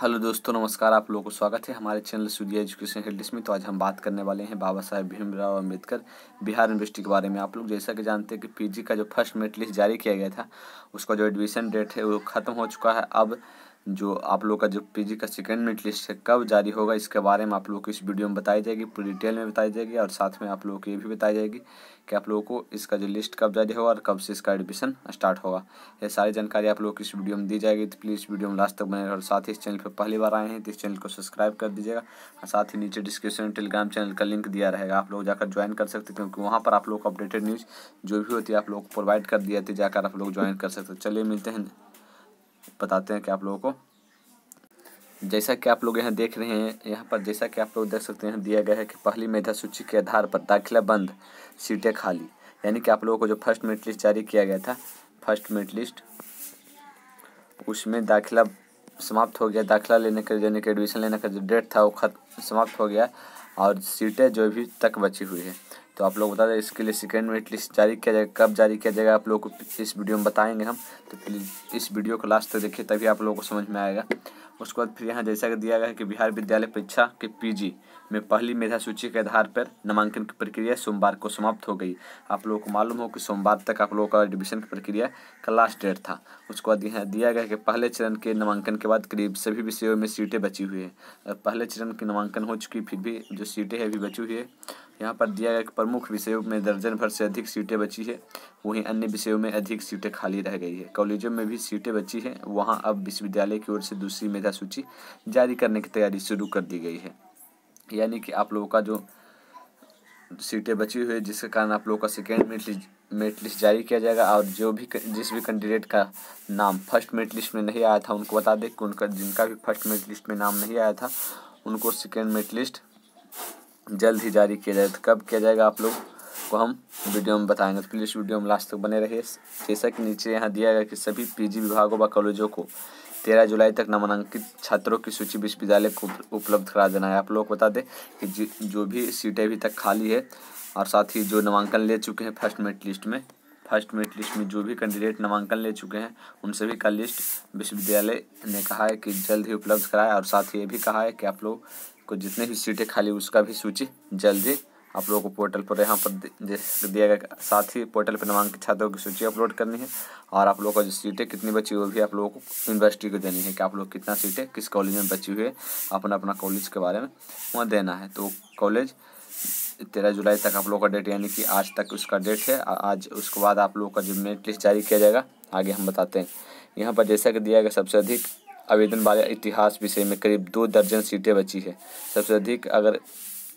hello दोस्तों नमस्कार आप लोगों को स्वागत है हमारे चैनल सूर्य एजुकेशन हेल्डिस में तो आज हम बात करने वाले हैं बाबा साहेब भीमराव अंबेडकर बिहार यूनिवर्सिटी के बारे में आप लोग जैसा कि जानते हैं कि पीजी का जो फर्स्ट मेरिट लिस्ट जारी किया गया था उसका जो एडमिशन डेट है वो ख़त्म हो चुका है अब जो आप लोग का जो पीजी का सेकेंड मेरिट लिस्ट है कब जारी होगा इसके बारे में आप लोग को इस वीडियो में बताई जाएगी पूरी डिटेल में बताई जाएगी और साथ में आप लोगों को ये भी बताई जाएगी कि आप लोगों को इसका जो लिस्ट कब जारी होगा और कब से इसका एडमिशन स्टार्ट होगा ये सारी जानकारी आप लोग को इस वीडियो में दी जाएगी तो प्लीज़ वीडियो में लास्ट तक बने और साथ ही इस चैनल पर पहली बार आए हैं तो इस चैनल को सब्सक्राइब कर दीजिएगा और साथ ही नीचे डिस्क्रिप्शन में टेलीग्राम चैनल का लिंक दिया रहेगा आप लोग जाकर ज्वाइन कर सकते हैं क्योंकि वहाँ पर आप लोग को अपडेटेड न्यूज़ जो भी होती है आप लोग को प्रोवाइड कर दिया जाती है जाकर आप लोग ज्वाइन कर सकते चलिए मिलते हैं बताते हैं कि आप लोगों को जैसा कि आप लोग यहाँ देख रहे हैं यहाँ पर जैसा कि आप लोग देख सकते हैं दिया गया है कि पहली मेधा सूची के आधार पर दाखिला बंद सीटें खाली यानी कि आप लोगों को जो फर्स्ट मेरिट लिस्ट जारी किया गया था फर्स्ट मेरिट लिस्ट उसमें दाखिला समाप्त हो गया दाखिला लेने का यानी कि एडमिशन लेने का जो डेट था वो खत्म समाप्त हो गया और सीटें जो भी तक बची हुई है तो आप लोग बता दें इसके लिए सेकेंड मेरिट लिस्ट जारी किया जाएगा कब जारी किया जाएगा आप लोग को इस वीडियो में बताएंगे हम तो प्लीज़ इस वीडियो को लास्ट तक देखिए तभी आप लोगों को समझ में आएगा उसके बाद फिर यहाँ जैसा कि दिया गया है कि बिहार विद्यालय परीक्षा के पीजी में पहली मेधा सूची के आधार पर नामांकन की प्रक्रिया सोमवार को समाप्त हो गई आप लोगों को मालूम हो कि सोमवार तक आप लोगों का एडमिशन की प्रक्रिया का लास्ट डेट था उसके बाद यहाँ दिया गया कि पहले चरण के नामांकन के बाद करीब सभी विषयों में सीटें बची हुई हैं पहले चरण की नामांकन हो चुकी फिर भी जो सीटें हैं अभी बची हुई है यहाँ पर दिया गया प्रमुख विषयों में दर्जन भर से अधिक सीटें बची है वहीं अन्य विषयों में अधिक सीटें खाली रह गई है कॉलेजों में भी सीटें बची हैं वहाँ अब विश्वविद्यालय की ओर से दूसरी मेधा सूची जारी करने की तैयारी शुरू कर दी गई है यानी कि आप लोगों का जो सीटें बची हुई है जिसके कारण आप लोगों का second merit list merit list जारी किया जाएगा और जो भी जिस भी कैंडिडेट का नाम फर्स्ट मेरिट लिस्ट में नहीं आया था उनको बता दें कि उनका जिनका भी फर्स्ट मेरिट लिस्ट में नाम नहीं आया था उनको सेकेंड मेरिट लिस्ट जल्द ही जारी किया जाएगा तो कब किया जाएगा आप लोग को हम वीडियो में बताएंगे तो प्लीज़ वीडियो में लास्ट तक बने रहिए जैसा कि नीचे यहाँ दिया गया कि सभी पीजी विभागों व कॉलेजों को तेरह जुलाई तक नामांकित छात्रों की सूची विश्वविद्यालय को उपलब्ध करा देना है आप लोग को बता दें कि जो भी सीटें अभी तक खाली है और साथ ही जो नामांकन ले चुके हैं फर्स्ट मेरिट लिस्ट में फर्स्ट मेरिट लिस्ट में जो भी कैंडिडेट नामांकन ले चुके हैं उन सभी का लिस्ट विश्वविद्यालय ने कहा है कि जल्द ही उपलब्ध कराए और साथ ही ये भी कहा है कि आप लोग को जितने भी सीटें खाली उसका भी सूची जल्दी आप लोगों को पोर्टल पर यहाँ पर दिया गया साथ ही पोर्टल पर नामांकित छात्रों की सूची अपलोड करनी है और आप लोगों को जो सीटें कितनी बची वो भी आप लोगों को यूनिवर्सिटी को देनी है कि आप लोग कितना सीटें किस कॉलेज में बची हुई है अपना अपना कॉलेज के बारे में वहाँ देना है तो कॉलेज तेरह जुलाई तक आप लोगों का डेट यानी कि आज तक उसका डेट है आज उसके बाद आप लोगों का जो मेरिट लिस्ट जारी किया जाएगा आगे हम बताते हैं यहाँ पर जैसा कि दिया गया सबसे अधिक आवेदन वाले इतिहास विषय में करीब दो दर्जन सीटें बची है सबसे अधिक अगर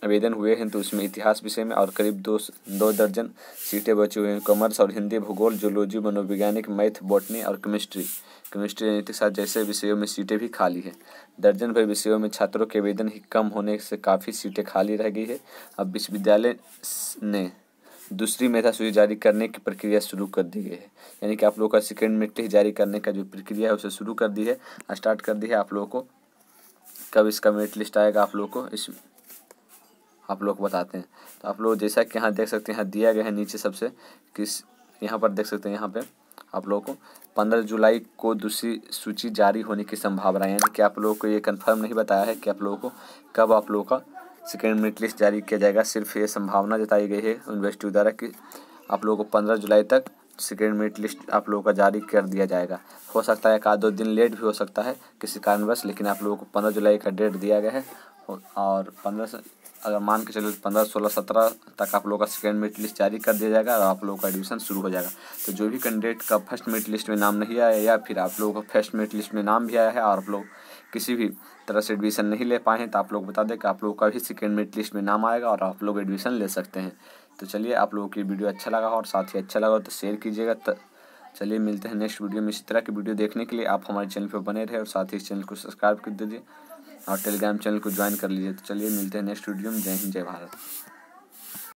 आवेदन हुए हैं तो उसमें इतिहास विषय में और करीब दो दो दर्जन सीटें बची हुई हैं कॉमर्स और हिंदी भूगोल जूलॉजी मनोवैज्ञानिक मैथ बॉटनी और केमिस्ट्री केमिस्ट्री नीति साथ जैसे विषयों में सीटें भी खाली हैं दर्जन भर विषयों में छात्रों के आवेदन ही कम होने से काफ़ी सीटें खाली रह गई है अब विश्वविद्यालय ने दूसरी मेधा सूची जारी करने की प्रक्रिया शुरू कर दी गई है यानी कि आप लोगों का सेकेंड मेट्रिक जारी करने का जो प्रक्रिया है उसे शुरू कर दी है स्टार्ट कर दी है आप लोगों को कब इसका मेरिट लिस्ट आएगा आप लोग को इस आप लोग बताते हैं तो आप लोग जैसा कि यहाँ देख सकते हैं यहाँ दिया गया है नीचे सबसे किस यहाँ पर देख सकते हैं यहाँ पे आप लोगों को पंद्रह जुलाई को दूसरी सूची जारी होने की संभावना है यानी कि आप लोगों को ये कंफर्म नहीं बताया है कि आप लोगों को कब आप लोगों का सेकेंड मेरिट लिस्ट जारी किया जाएगा सिर्फ ये संभावना जताई गई है यूनिवर्सिटी द्वारा कि आप लोगों को पंद्रह जुलाई तक सेकेंड मेरिट लिस्ट आप लोगों का जारी कर दिया जाएगा हो सकता है एक आध दो दिन लेट भी हो सकता है किसी कारणवश लेकिन आप लोगों को पंद्रह जुलाई का डेट दिया गया है और पंद्रह अगर मान के चलो पंद्रह सोलह सत्रह तक आप लोगों का सेकेंड मेरिट लिस्ट जारी कर दिया जाएगा और आप लोगों का एडमिशन शुरू हो जाएगा तो जो भी कैंडिडेट का फर्स्ट मेरिट लिस्ट में नाम नहीं आया या फिर आप लोगों का फर्स्ट मेरिट लिस्ट में नाम भी आया है और आप लोग किसी भी तरह से एडमिशन नहीं ले पाए हैं तो आप लोग बता दें कि आप लोगों का भी सेकेंड मेरिट लिस्ट में नाम आएगा और आप लोग एडमिशन ले सकते हैं तो चलिए आप लोगों की वीडियो अच्छा लगा और साथ ही अच्छा लगा तो शेयर कीजिएगा तो चलिए मिलते हैं नेक्स्ट वीडियो में इसी तरह की वीडियो देखने के लिए आप हमारे चैनल पर बने रहे और साथ ही इस चैनल को सब्सक्राइब कर दीजिए और टेलीग्राम चैनल को ज्वाइन कर लीजिए तो चलिए मिलते हैं नेक्स्ट वीडियो में जय हिंद जय भारत